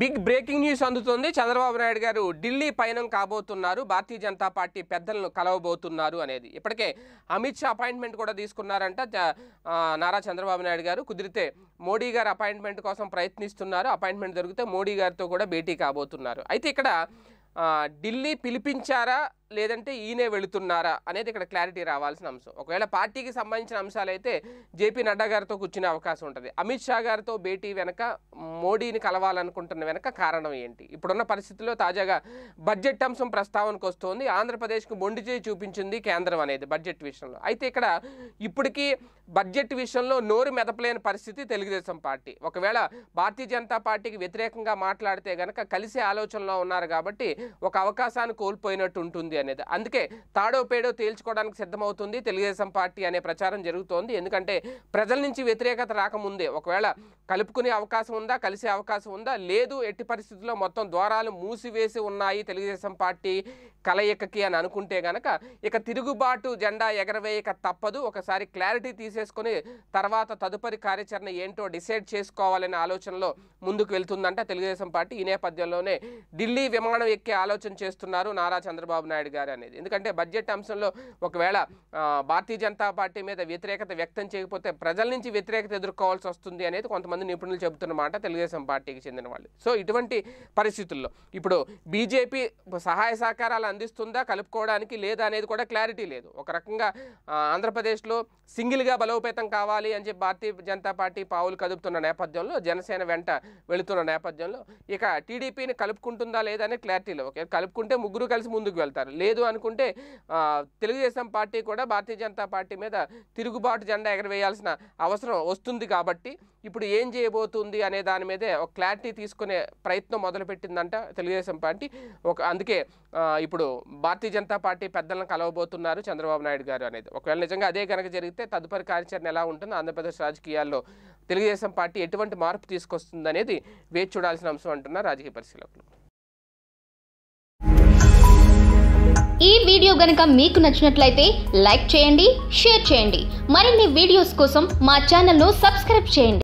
big breaking news అందుతుంది చంద్రబాబు నాయుడు గారు ఢిల్లీ పయనం కాబోతున్నారు భారతీయ జనతా పార్టీ పెద్దలను కలవబోతున్నారు అనేది ఇప్పటికే అమిత్ షా అపాయింట్మెంట్ కూడా తీసుకున్నారంట నారా చంద్రబాబు నాయుడు గారు కుదిరితే మోడీ గారు అపాయింట్మెంట్ కోసం ప్రయత్నిస్తున్నారు అపాయింట్మెంట్ దొరికితే మోడీ గారితో కూడా భేటీ కాబోతున్నారు అయితే ఇక్కడ ఢిల్లీ పిలిపించారా లేదంటే ఈయనే వెళుతున్నారా అనేది ఇక్కడ క్లారిటీ రావాల్సిన అంశం ఒకవేళ పార్టీకి సంబంధించిన అంశాలైతే జేపీ నడ్డా గారితో కూర్చునే అవకాశం ఉంటుంది అమిత్ షా గారితో భేటీ వెనక మోడీని కలవాలనుకుంటున్న వెనక కారణం ఏంటి ఇప్పుడున్న పరిస్థితుల్లో తాజాగా బడ్జెట్ అంశం ప్రస్తావనకు వస్తోంది ఆంధ్రప్రదేశ్కు మొండి చేయి చూపించింది కేంద్రం అనేది బడ్జెట్ విషయంలో అయితే ఇక్కడ ఇప్పటికీ బడ్జెట్ విషయంలో నోరు మెదపలేని పరిస్థితి తెలుగుదేశం పార్టీ ఒకవేళ భారతీయ జనతా పార్టీకి వ్యతిరేకంగా మాట్లాడితే గనక కలిసే ఆలోచనలో ఉన్నారు కాబట్టి ఒక అవకాశాన్ని కోల్పోయినట్టు ఉంటుంది అనేది అందుకే తాడో పేడో తేల్చుకోవడానికి సిద్ధమవుతుంది తెలుగుదేశం పార్టీ అనే ప్రచారం జరుగుతోంది ఎందుకంటే ప్రజల నుంచి వ్యతిరేకత రాకముందే ఒకవేళ కలుపుకునే అవకాశం ఉందా కలిసే అవకాశం ఉందా లేదు ఎట్టి పరిస్థితుల్లో మొత్తం ద్వారాలు మూసివేసి ఉన్నాయి తెలుగుదేశం పార్టీ కలయికకి అని అనుకుంటే గనక ఇక తిరుగుబాటు జెండా ఎగరవేయక తప్పదు ఒకసారి క్లారిటీ తీసేసుకొని తర్వాత తదుపరి కార్యాచరణ ఏంటో డిసైడ్ చేసుకోవాలనే ఆలోచనలో ముందుకు వెళ్తుందంట తెలుగుదేశం పార్టీ ఈ నేపథ్యంలోనే ఢిల్లీ విమానం ఎక్కే ఆలోచన చేస్తున్నారు నారా చంద్రబాబు నాయుడు గారు అనేది ఎందుకంటే బడ్జెట్ అంశంలో ఒకవేళ భారతీయ జనతా పార్టీ మీద వ్యతిరేకత వ్యక్తం చేయకపోతే ప్రజల నుంచి వ్యతిరేకత ఎదుర్కోవాల్సి వస్తుంది అనేది కొంతమంది కొంతమంది నిపుణులు చెబుతున్నమాట తెలుగుదేశం పార్టీకి చెందిన వాళ్ళు సో ఇటువంటి పరిస్థితుల్లో ఇప్పుడు బీజేపీ సహాయ సహకారాలు అందిస్తుందా కలుపుకోవడానికి లేదా అనేది కూడా క్లారిటీ లేదు ఒక రకంగా ఆంధ్రప్రదేశ్లో సింగిల్గా బలోపేతం కావాలి అని చెప్పి భారతీయ జనతా పార్టీ పావులు కదుపుతున్న నేపథ్యంలో జనసేన వెంట వెళుతున్న నేపథ్యంలో ఇక టీడీపీని కలుపుకుంటుందా లేదా అనే క్లారిటీ లేదు ఓకే కలుపుకుంటే ముగ్గురు కలిసి ముందుకు వెళ్తారు లేదు అనుకుంటే తెలుగుదేశం పార్టీ కూడా భారతీయ జనతా పార్టీ మీద తిరుగుబాటు జెండా ఎగరవేయాల్సిన అవసరం వస్తుంది కాబట్టి ఇప్పుడు ఏం ఏం చేయబోతుంది అనే దాని మీదే ఒక క్లారిటీ తీసుకునే ప్రయత్నం మొదలుపెట్టిందంట తెలుగుదేశం పార్టీ ఒక అందుకే ఇప్పుడు భారతీయ జనతా పార్టీ పెద్దలను కలవబోతున్నారు చంద్రబాబు నాయుడు గారు అనేది ఒకవేళ నిజంగా అదే కనుక జరిగితే తదుపరి కార్యాచరణ ఎలా ఉంటుందో ఆంధ్రప్రదేశ్ రాజకీయాల్లో తెలుగుదేశం పార్టీ ఎటువంటి మార్పు తీసుకొస్తుందనేది వేచి చూడాల్సిన అంశం అంటున్నారు రాజకీయ పరిశీలకులు ఈ వీడియో గనుక మీకు నచ్చినట్లయితే లైక్ చేయండి షేర్ చేయండి మరిన్ని వీడియోస్ కోసం మా ఛానల్ను సబ్స్క్రైబ్ చేయండి